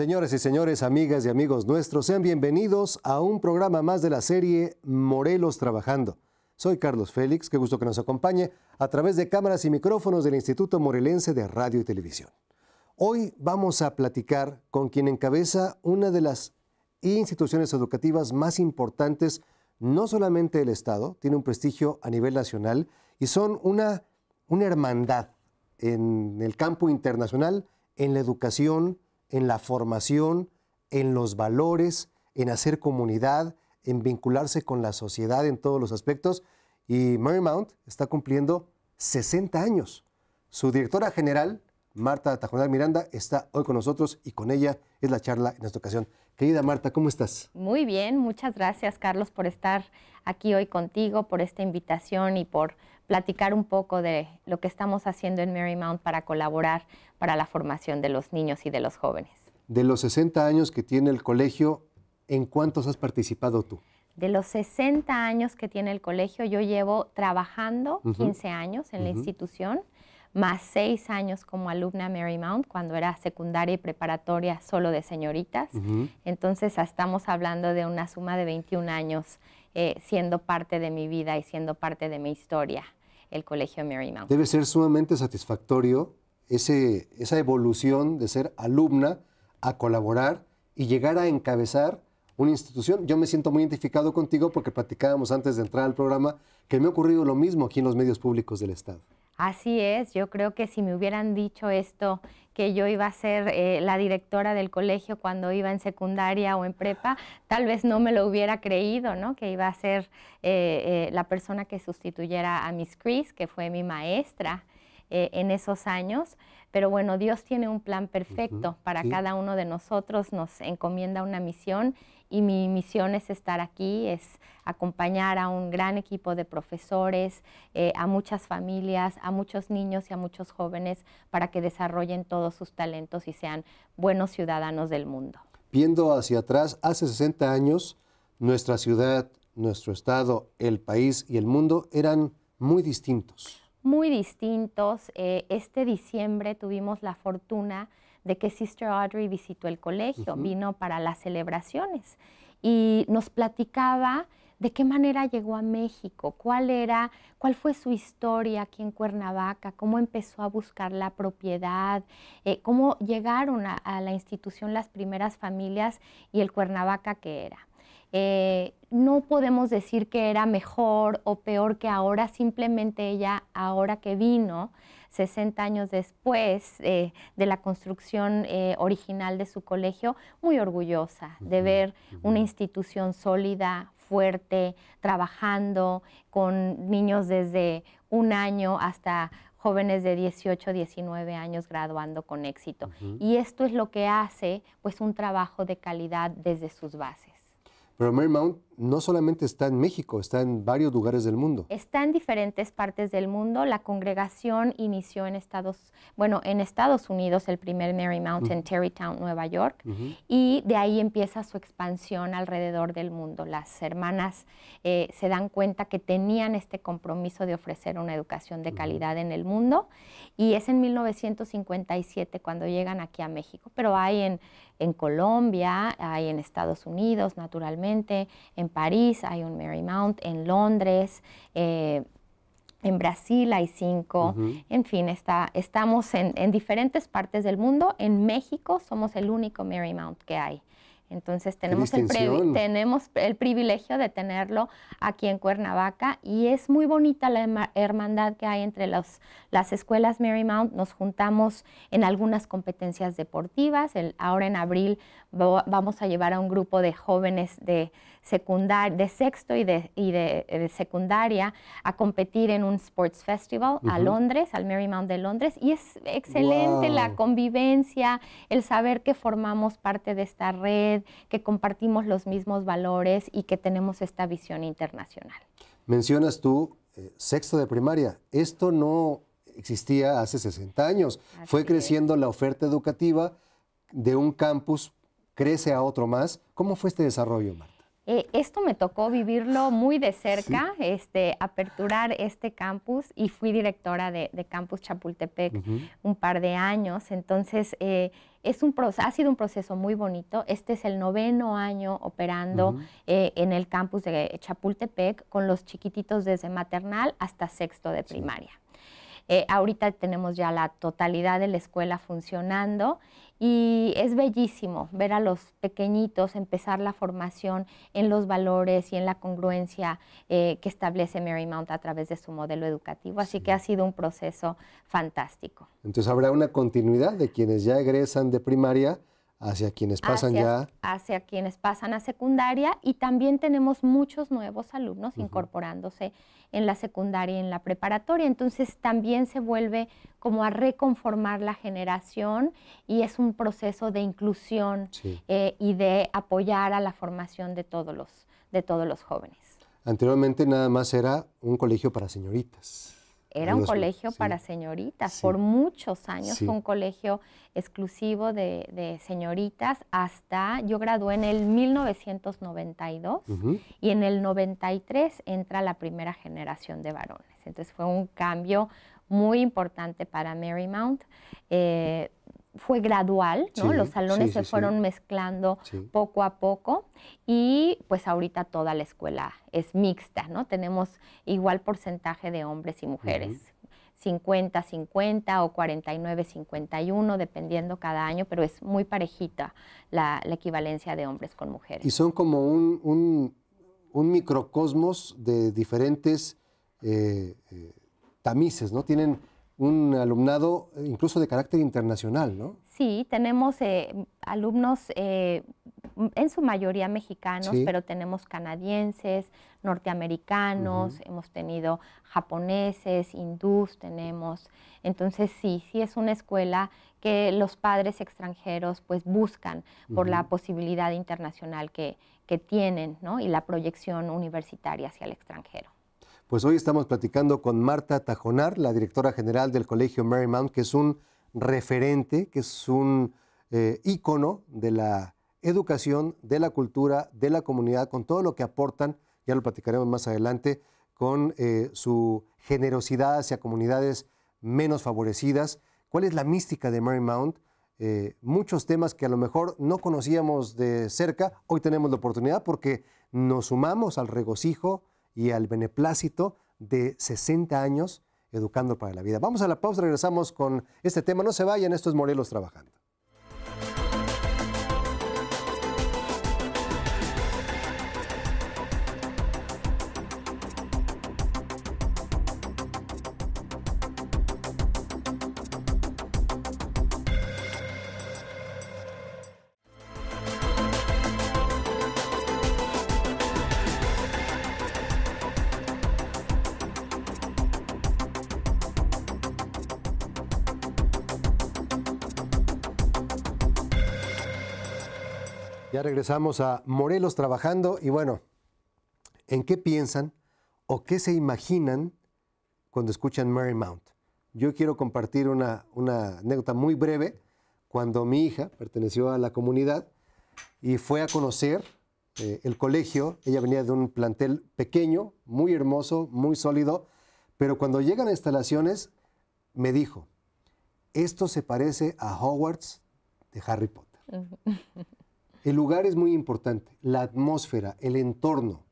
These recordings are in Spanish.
Señores y señores, amigas y amigos nuestros, sean bienvenidos a un programa más de la serie Morelos Trabajando. Soy Carlos Félix, qué gusto que nos acompañe a través de cámaras y micrófonos del Instituto Morelense de Radio y Televisión. Hoy vamos a platicar con quien encabeza una de las instituciones educativas más importantes, no solamente del Estado, tiene un prestigio a nivel nacional y son una, una hermandad en el campo internacional, en la educación, en la formación, en los valores, en hacer comunidad, en vincularse con la sociedad en todos los aspectos. Y Marymount está cumpliendo 60 años. Su directora general, Marta Tajonar Miranda, está hoy con nosotros y con ella es la charla en esta ocasión. Querida Marta, ¿cómo estás? Muy bien, muchas gracias Carlos por estar aquí hoy contigo, por esta invitación y por platicar un poco de lo que estamos haciendo en Marymount para colaborar para la formación de los niños y de los jóvenes. De los 60 años que tiene el colegio, ¿en cuántos has participado tú? De los 60 años que tiene el colegio, yo llevo trabajando 15 años en la institución, más 6 años como alumna Marymount, cuando era secundaria y preparatoria solo de señoritas. Entonces, ah, estamos hablando de una suma de 21 años eh, siendo parte de mi vida y siendo parte de mi historia el Colegio Marymount. Debe ser sumamente satisfactorio esa evolución de ser alumna a colaborar y llegar a encabezar una institución. Yo me siento muy identificado contigo porque platicábamos antes de entrar al programa que me ha ocurrido lo mismo aquí en los medios públicos del Estado. Así es, yo creo que si me hubieran dicho esto, que yo iba a ser eh, la directora del colegio cuando iba en secundaria o en prepa, tal vez no me lo hubiera creído, ¿no? Que iba a ser eh, eh, la persona que sustituyera a Miss Chris, que fue mi maestra en esos años. Pero bueno, Dios tiene un plan perfecto para cada uno de nosotros, nos encomienda una misión y mi misión es estar aquí, es acompañar a un gran equipo de profesores, eh, a muchas familias, a muchos niños y a muchos jóvenes para que desarrollen todos sus talentos y sean buenos ciudadanos del mundo. Viendo hacia atrás, hace 60 años, nuestra ciudad, nuestro estado, el país y el mundo eran muy distintos muy distintos. Eh, este diciembre tuvimos la fortuna de que Sister Audrey visitó el colegio, vino para las celebraciones y nos platicaba de qué manera llegó a México, cuál era, cuál fue su historia aquí en Cuernavaca, cómo empezó a buscar la propiedad, eh, cómo llegaron a la institución las primeras familias y el Cuernavaca que era. Eh, no podemos decir que era mejor o peor que ahora, simplemente ella, ahora que vino, 60 años después eh, de la construcción eh, original de su colegio, muy orgullosa de ver una institución sólida, fuerte, trabajando con niños desde un año hasta jóvenes de 18, 19 años graduando con éxito. Y esto es lo que hace pues un trabajo de calidad desde sus bases. Pero Marymount no solamente está en México, está en varios lugares del mundo. Está en diferentes partes del mundo. La congregación inició en Estados, bueno, en Estados Unidos el primer Marymount uh en mm. Terrytown, Nueva York, y de ahí empieza su expansión alrededor del mundo. Las hermanas eh, se dan cuenta que tenían este compromiso de ofrecer una educación de calidad en el mundo, y es en 1957 cuando llegan aquí a México, pero hay en en Colombia, hay en Estados Unidos, naturalmente, en París hay un Marymount, en Londres. Eh, en Brasil hay cinco, en fin, está, estamos en, en, diferentes partes del mundo. En México somos el único Marymount que hay. Entonces tenemos el, tenemos el privilegio de tenerlo aquí en Cuernavaca y es muy bonita la hermandad que hay entre las escuelas Marymount. Nos juntamos en algunas competencias deportivas. El, ahora en abril vamos a llevar a un grupo de jóvenes de, secundar, de sexto y, de, secundaria a competir en un sports festival a Londres, al Marymount de Londres. Y es excelente la convivencia, el saber que formamos parte de esta red que compartimos los mismos valores y que tenemos esta visión internacional. Mencionas tú eh, sexto de primaria. Esto no existía hace 60 años. Fue creciendo la oferta educativa de un campus, crece a otro más. ¿Cómo fue este desarrollo, Marta? Eh, esto me tocó vivirlo muy de cerca, este, aperturar este campus y fui directora de, Campus Chapultepec un par de años. Entonces, eh, es un ha sido un proceso muy bonito. Este es el noveno año operando eh, en el campus de Chapultepec con los chiquititos desde maternal hasta sexto de primaria. Eh, ahorita tenemos ya la totalidad de la escuela funcionando y es bellísimo ver a los pequeñitos empezar la formación en los valores y en la congruencia eh, que establece Marymount a través de su modelo educativo. Así que ha sido un proceso fantástico. Entonces habrá una continuidad de quienes ya egresan de primaria hacia quienes pasan ya. Hacia quienes pasan a secundaria y también tenemos muchos nuevos alumnos incorporándose en la secundaria y en la preparatoria. Entonces también se vuelve como a reconformar la generación y es un proceso de inclusión eh, y de apoyar a la formación de todos los, de todos los jóvenes. Anteriormente nada más era un colegio para señoritas. Era un colegio para señoritas. Por muchos años fue un colegio exclusivo de, señoritas hasta yo gradué en el 1992 y en el 93 entra la primera generación de varones. Entonces fue un cambio muy importante para Marymount. Eh, fue gradual, Los salones se fueron mezclando poco a poco y pues ahorita toda la escuela es mixta, ¿no? Tenemos igual porcentaje de hombres y mujeres. 50-50 o 49-51, dependiendo cada año, pero es muy parejita la, equivalencia de hombres con mujeres. Y son como un, microcosmos de diferentes eh, eh, tamices, ¿no? Tienen un alumnado eh, incluso de carácter internacional, ¿no? Sí, tenemos eh, alumnos eh, en su mayoría mexicanos, pero tenemos canadienses, norteamericanos, hemos tenido japoneses, hindús, tenemos. Entonces sí, sí es una escuela que los padres extranjeros pues buscan por la posibilidad internacional que, que tienen, ¿no? Y la proyección universitaria hacia el extranjero. Pues hoy estamos platicando con Marta Tajonar, la directora general del Colegio Marymount, que es un referente, que es un icono eh, ícono de la educación, de la cultura, de la comunidad, con todo lo que aportan, ya lo platicaremos más adelante, con eh, su generosidad hacia comunidades menos favorecidas. ¿Cuál es la mística de Marymount? Eh, muchos temas que a lo mejor no conocíamos de cerca, hoy tenemos la oportunidad porque nos sumamos al regocijo, y al beneplácito de 60 años educando para la vida. Vamos a la pausa, regresamos con este tema. No se vayan, esto es Morelos trabajando. Ya regresamos a Morelos trabajando y bueno, ¿en qué piensan o qué se imaginan cuando escuchan Marymount? Yo quiero compartir una, una anécdota muy breve. Cuando mi hija perteneció a la comunidad y fue a conocer eh, el colegio, ella venía de un plantel pequeño, muy hermoso, muy sólido, pero cuando llegan a instalaciones me dijo, esto se parece a Hogwarts de Harry Potter. El lugar es muy importante, la atmósfera, el entorno,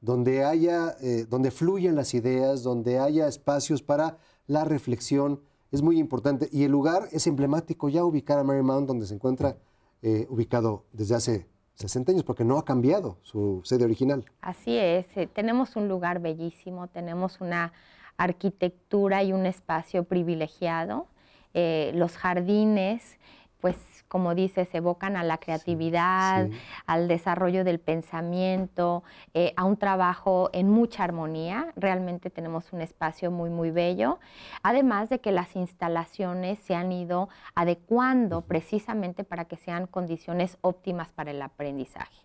donde haya, eh, donde fluyan las ideas, donde haya espacios para la reflexión, es muy importante. Y el lugar es emblemático ya ubicar a Marymount, donde se encuentra eh, ubicado desde hace 60 años, porque no ha cambiado su sede original. Así es, eh, tenemos un lugar bellísimo, tenemos una arquitectura y un espacio privilegiado, los jardines, pues como dices, evocan a la creatividad, al desarrollo del pensamiento, eh, a un trabajo en mucha armonía. Realmente tenemos un espacio muy, muy bello. Además de que las instalaciones se han ido adecuando precisamente para que sean condiciones óptimas para el aprendizaje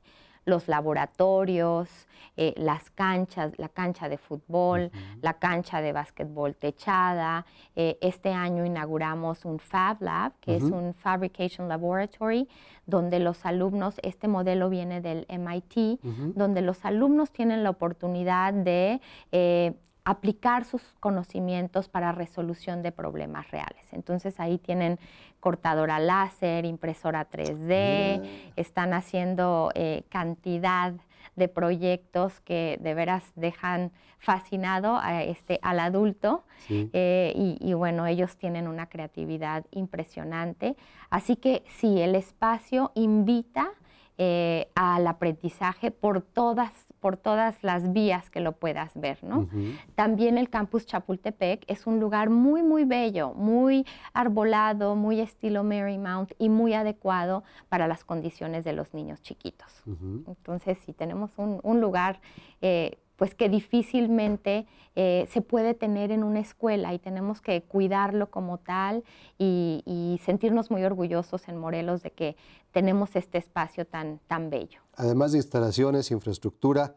los laboratorios, eh, las canchas, la cancha de fútbol, la cancha de básquetbol techada. Eh, este año inauguramos un Fab Lab, que es un Fabrication Laboratory, donde los alumnos, este modelo viene del MIT, donde los alumnos tienen la oportunidad de eh, aplicar sus conocimientos para resolución de problemas reales. Entonces ahí tienen cortadora láser, impresora 3D, están haciendo eh, cantidad de proyectos que de veras dejan fascinado a, este, al adulto eh, y, bueno, ellos tienen una creatividad impresionante. Así que sí, el espacio invita eh, al aprendizaje por todas por todas las vías que lo puedas ver, ¿no? También el campus Chapultepec es un lugar muy, muy bello, muy arbolado, muy estilo Marymount y muy adecuado para las condiciones de los niños chiquitos. Entonces, si tenemos un, lugar eh, pues que difícilmente eh, se puede tener en una escuela y tenemos que cuidarlo como tal y, sentirnos muy orgullosos en Morelos de que tenemos este espacio tan, tan bello. Además de instalaciones, infraestructura,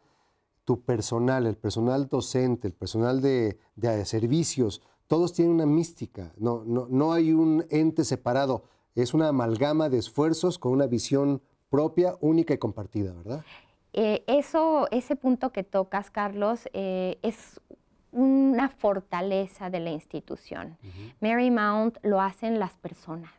tu personal, el personal docente, el personal de, eh, servicios, todos tienen una mística, no, no hay un ente separado, es una amalgama de esfuerzos con una visión propia, única y compartida, ¿verdad? Eh, eso, ese punto que tocas, Carlos, eh, es una fortaleza de la institución. Marymount lo hacen las personas,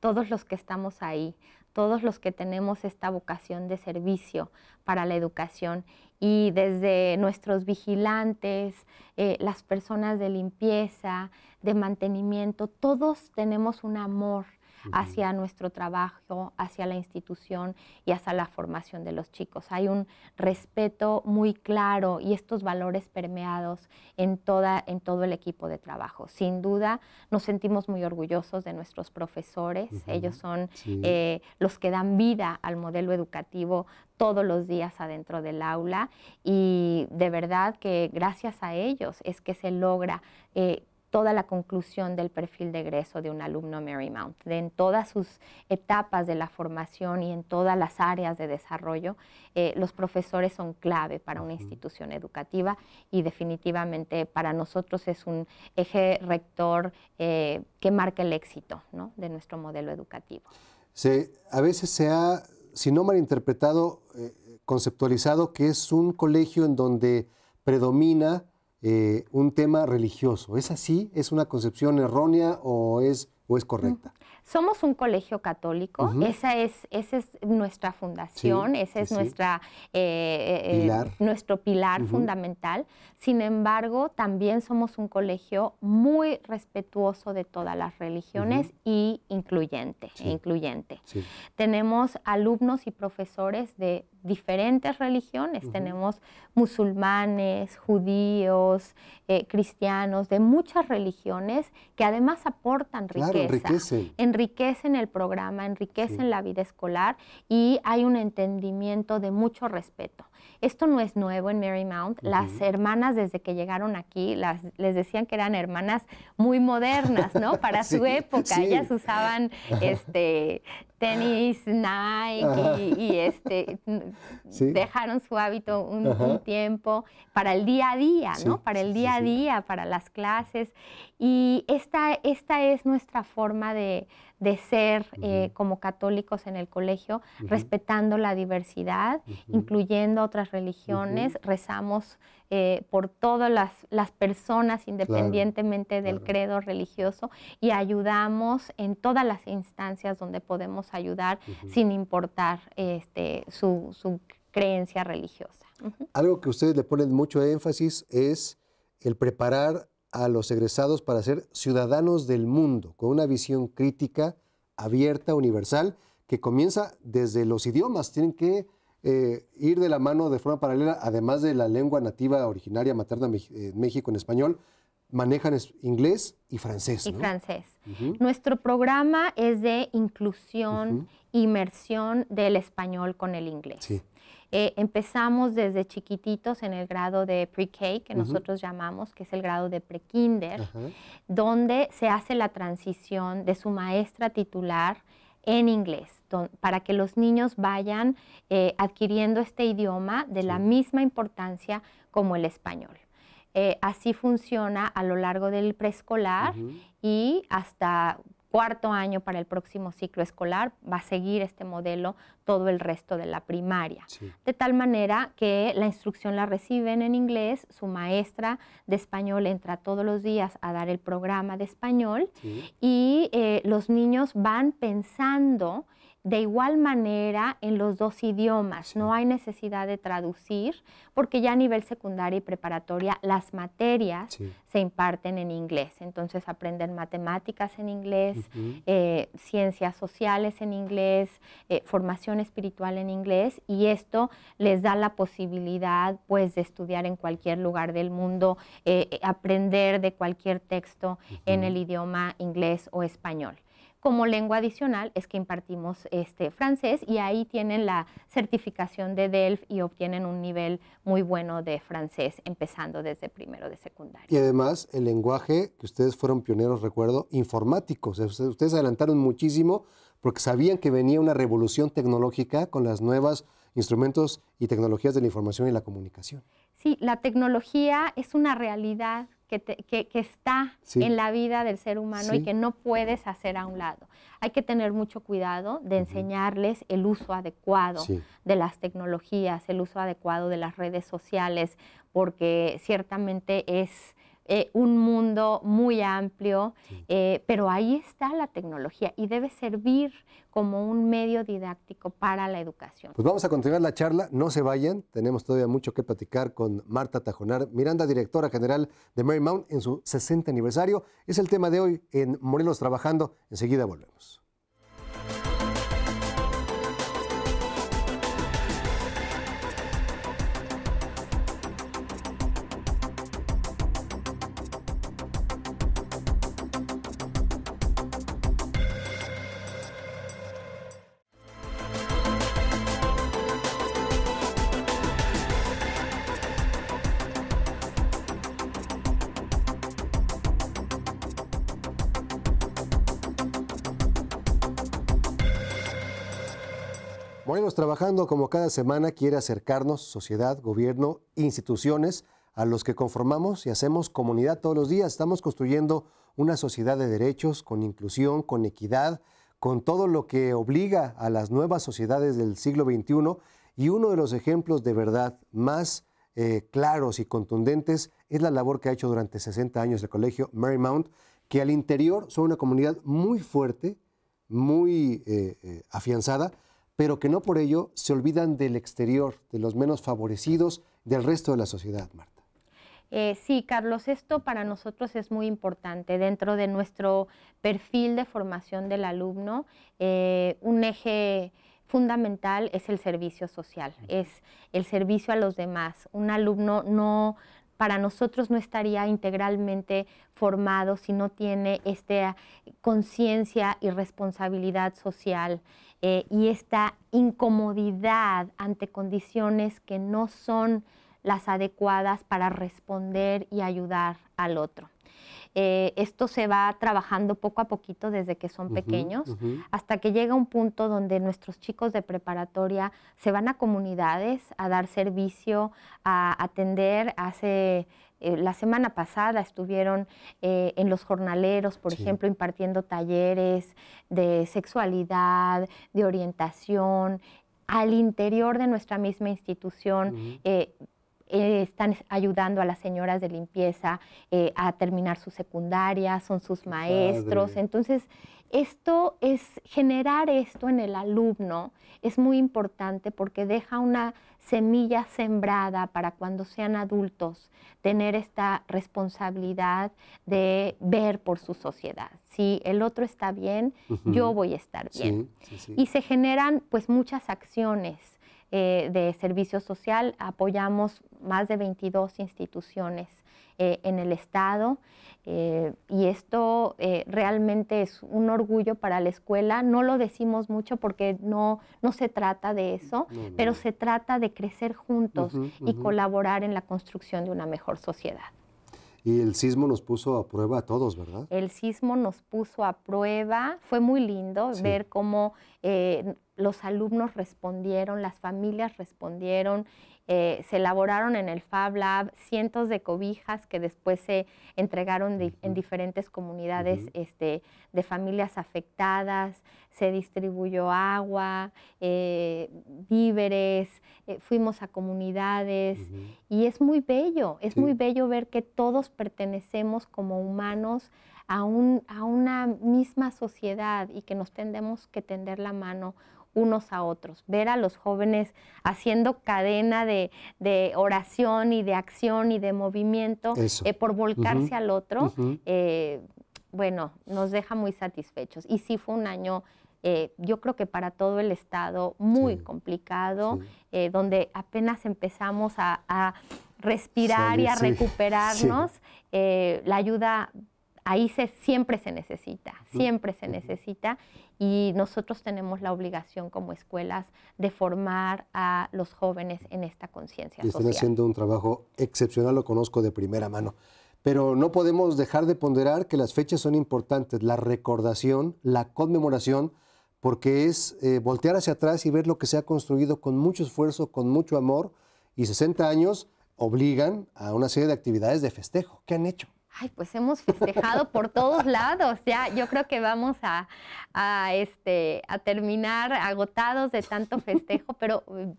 todos los que estamos ahí, todos los que tenemos esta vocación de servicio para la educación y desde nuestros vigilantes, eh, las personas de limpieza, de mantenimiento, todos tenemos un amor hacia nuestro trabajo, hacia la institución y hacia la formación de los chicos. Hay un respeto muy claro y estos valores permeados en, toda, en todo el equipo de trabajo. Sin duda, nos sentimos muy orgullosos de nuestros profesores. Ellos son eh, los que dan vida al modelo educativo todos los días adentro del aula y de verdad que gracias a ellos es que se logra eh, toda la conclusión del perfil de egreso de un alumno Marymount, en todas sus etapas de la formación y en todas las áreas de desarrollo, eh, los profesores son clave para una institución educativa y definitivamente para nosotros es un eje rector eh, que marca el éxito de nuestro modelo educativo. a veces se ha, si no malinterpretado, eh, conceptualizado que es un colegio en donde predomina eh, un tema religioso. ¿Es así? ¿Es una concepción errónea o es, o es correcta? Somos un colegio católico, esa, es, nuestra fundación, ese es Nuestra, eh, eh, eh, nuestro pilar fundamental. Sin embargo, también somos un colegio muy respetuoso de todas las religiones incluyente. E incluyente. Tenemos alumnos y profesores de diferentes religiones. Tenemos musulmanes, judíos, cristianos, de muchas religiones que además aportan claro, riqueza enriquecen el programa, enriquecen la vida escolar y hay un entendimiento de mucho respeto. Esto no es nuevo en Marymount. Las hermanas desde que llegaron aquí les decían que eran hermanas muy modernas, ¿no? Para su época. Ellas usaban este tenis, Nike y, este dejaron su hábito un, un, tiempo para el día a día, ¿no? Para el día a día, para las clases. Y esta, esta es nuestra forma de de ser eh, como católicos en el colegio, respetando la diversidad, incluyendo otras religiones, rezamos eh, por todas las, las personas independientemente del credo religioso y ayudamos en todas las instancias donde podemos ayudar sin importar este, su, su creencia religiosa. Algo que ustedes le ponen mucho énfasis es el preparar a los egresados para ser ciudadanos del mundo, con una visión crítica, abierta, universal, que comienza desde los idiomas. Tienen que eh, ir de la mano de forma paralela, además de la lengua nativa originaria materna México en español, manejan inglés y francés. Y francés. Nuestro programa es de inclusión, inmersión del español con el inglés. Sí. Eh, empezamos desde chiquititos en el grado de pre-K, que nosotros llamamos, que es el grado de pre-kinder, donde se hace la transición de su maestra titular en inglés, para que los niños vayan eh, adquiriendo este idioma de la misma importancia como el español. Eh, así funciona a lo largo del preescolar y hasta cuarto año para el próximo ciclo escolar va a seguir este modelo todo el resto de la primaria. De tal manera que la instrucción la reciben en inglés, su maestra de español entra todos los días a dar el programa de español y eh, los niños van pensando de igual manera en los dos idiomas. No hay necesidad de traducir porque ya a nivel secundario y preparatoria las materias se imparten en inglés. Entonces aprenden matemáticas en inglés, eh, ciencias sociales en inglés, eh, formación espiritual en inglés y esto les da la posibilidad pues de estudiar en cualquier lugar del mundo, eh, aprender de cualquier texto en el idioma inglés o español como lengua adicional es que impartimos este, francés y ahí tienen la certificación de DELF y obtienen un nivel muy bueno de francés empezando desde primero de secundaria. Y además el lenguaje que ustedes fueron pioneros, recuerdo, informáticos. Ustedes adelantaron muchísimo porque sabían que venía una revolución tecnológica con las nuevas instrumentos y tecnologías de la información y la comunicación. Sí, la tecnología es una realidad que, está en la vida del ser humano y que no puedes hacer a un lado. Hay que tener mucho cuidado de enseñarles el uso adecuado de las tecnologías, el uso adecuado de las redes sociales, porque ciertamente es eh, un mundo muy amplio, eh, pero ahí está la tecnología y debe servir como un medio didáctico para la educación. Pues vamos a continuar la charla, no se vayan, tenemos todavía mucho que platicar con Marta Tajonar, Miranda, directora general de Marymount en su 60 aniversario. Es el tema de hoy en Morelos Trabajando, enseguida volvemos. trabajando como cada semana quiere acercarnos, sociedad, gobierno, instituciones, a los que conformamos y hacemos comunidad todos los días. Estamos construyendo una sociedad de derechos, con inclusión, con equidad, con todo lo que obliga a las nuevas sociedades del siglo XXI. Y uno de los ejemplos de verdad más eh, claros y contundentes es la labor que ha hecho durante 60 años el colegio Marymount, que al interior son una comunidad muy fuerte, muy eh, eh, afianzada, pero que no por ello se olvidan del exterior, de los menos favorecidos, del resto de la sociedad, Marta. Eh, sí, Carlos, esto para nosotros es muy importante. Dentro de nuestro perfil de formación del alumno, eh, un eje fundamental es el servicio social, es el servicio a los demás. Un alumno no, para nosotros no estaría integralmente formado si no tiene esta conciencia y responsabilidad social. Eh, y esta incomodidad ante condiciones que no son las adecuadas para responder y ayudar al otro. Eh, esto se va trabajando poco a poquito desde que son pequeños, hasta que llega un punto donde nuestros chicos de preparatoria se van a comunidades a dar servicio, a atender, hace eh, la semana pasada estuvieron eh, en los jornaleros, por ejemplo, impartiendo talleres de sexualidad, de orientación al interior de nuestra misma institución, eh, están ayudando a las señoras de limpieza eh, a terminar su secundaria, son sus maestros. Entonces, esto es generar esto en el alumno es muy importante porque deja una semilla sembrada para cuando sean adultos tener esta responsabilidad de ver por su sociedad. Si el otro está bien, yo voy a estar bien. Y se generan pues muchas acciones eh, de servicio social apoyamos más de 22 instituciones eh, en el Estado eh, y esto realmente es un orgullo para la escuela. No lo decimos mucho porque no, no se trata de eso, pero se trata de crecer juntos y colaborar en la construcción de una mejor sociedad. Y el sismo nos puso a prueba a todos, ¿verdad? El sismo nos puso a prueba. Fue muy lindo ver cómo los alumnos respondieron, las familias respondieron, eh, se elaboraron en el Fab Lab cientos de cobijas que después se entregaron en diferentes comunidades este, de familias afectadas, se distribuyó agua, eh, víveres, eh, fuimos a comunidades y es muy bello, es muy bello ver que todos pertenecemos como humanos a, una misma sociedad y que nos tendemos que tender la mano unos a otros, ver a los jóvenes haciendo cadena de, oración y de acción y de movimiento eh, por volcarse al otro, eh, bueno, nos deja muy satisfechos. Y sí fue un año... Eh, yo creo que para todo el Estado muy complicado, donde apenas empezamos a, respirar y a recuperarnos. la ayuda ahí siempre se necesita, siempre se necesita y nosotros tenemos la obligación como escuelas de formar a los jóvenes en esta conciencia. Están haciendo un trabajo excepcional, lo conozco de primera mano. Pero no podemos dejar de ponderar que las fechas son importantes, la recordación, la conmemoración, porque es eh, voltear hacia atrás y ver lo que se ha construido con mucho esfuerzo, con mucho amor, y 60 años obligan a una serie de actividades de festejo. ¿Qué han hecho? ay, pues hemos festejado por todos lados. Ya, yo creo que vamos a, este, a terminar agotados de tanto festejo, pero eh,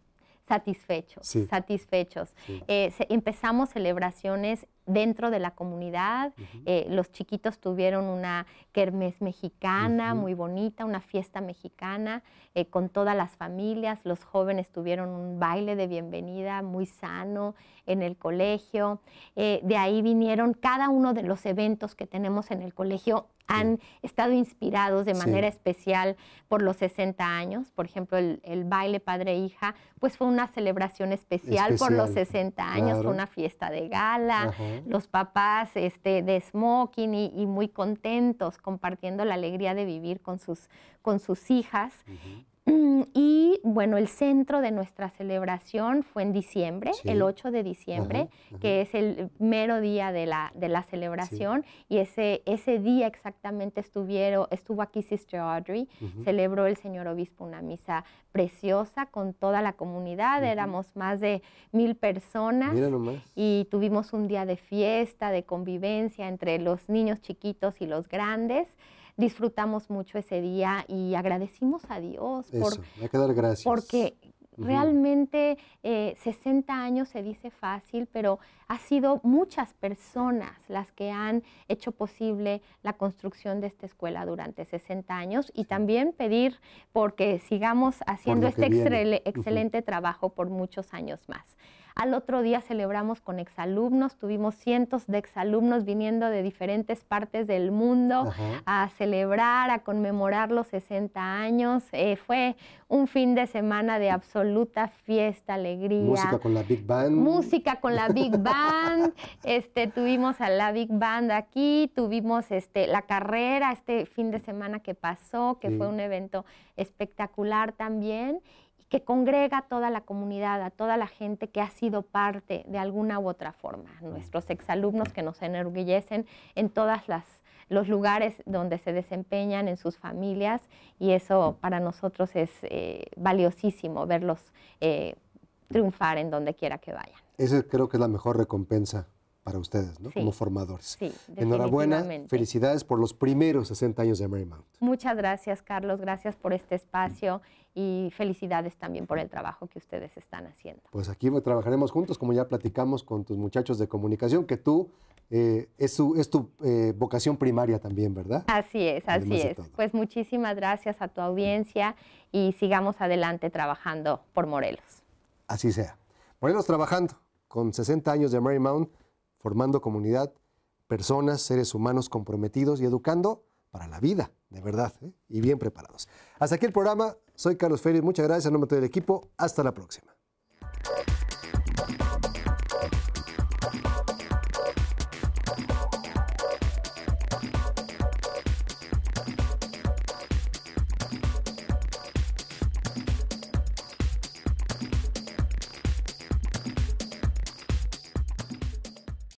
satisfechos, satisfechos. Eh, empezamos celebraciones dentro de la comunidad. Eh, los chiquitos tuvieron una kermés mexicana muy bonita, una fiesta mexicana eh, con todas las familias. Los jóvenes tuvieron un baile de bienvenida muy sano en el colegio. Eh, de ahí vinieron cada uno de los eventos que tenemos en el colegio han estado inspirados de manera especial por los 60 años. Por ejemplo, el, baile padre-hija, e pues fue una celebración especial, por los 60 años, fue una fiesta de gala los papás este, de smoking y, muy contentos compartiendo la alegría de vivir con sus, con sus hijas. Mm, y bueno, el centro de nuestra celebración fue en diciembre, el 8 de diciembre, que es el mero día de la, celebración. Y ese, ese día exactamente estuvieron, estuvo aquí Sister Audrey, celebró el señor obispo una misa preciosa con toda la comunidad, éramos más de mil personas. Y tuvimos un día de fiesta, de convivencia entre los niños chiquitos y los grandes disfrutamos mucho ese día y agradecimos a Dios. por, hay que gracias. Porque Realmente 60 eh, años se dice fácil, pero ha sido muchas personas las que han hecho posible la construcción de esta escuela durante 60 años y también pedir porque sigamos haciendo este excelente trabajo por muchos años más. Al otro día celebramos con exalumnos, tuvimos cientos de exalumnos viniendo de diferentes partes del mundo a celebrar, a conmemorar los 60 años. Eh, fue un fin de semana de absoluta fiesta, alegría. Música con la Big Band. Música con la Big Band. este, tuvimos a la Big Band aquí, tuvimos este, la carrera este fin de semana que pasó, que fue un evento espectacular también que congrega a toda la comunidad, a toda la gente que ha sido parte de alguna u otra forma, nuestros exalumnos que nos enorgullecen en todos los lugares donde se desempeñan en sus familias y eso para nosotros es eh, valiosísimo verlos eh, triunfar en donde quiera que vayan. Esa creo que es la mejor recompensa para ustedes, ¿no? Como formadores. Sí, Enhorabuena, felicidades por los primeros 60 años de Marymount. Muchas gracias, Carlos, gracias por este espacio y felicidades también por el trabajo que ustedes están haciendo. Pues aquí trabajaremos juntos, como ya platicamos con tus muchachos de comunicación, que tú eh, es, tu eh, vocación primaria también, ¿verdad? Así es, así es. Pues muchísimas gracias a tu audiencia y sigamos adelante trabajando por Morelos. Así sea. Morelos trabajando con 60 años de Marymount, formando comunidad, personas, seres humanos comprometidos y educando para la vida de verdad, ¿eh? y bien preparados. Hasta aquí el programa. Soy Carlos Ferri. Muchas gracias en nombre del equipo. Hasta la próxima.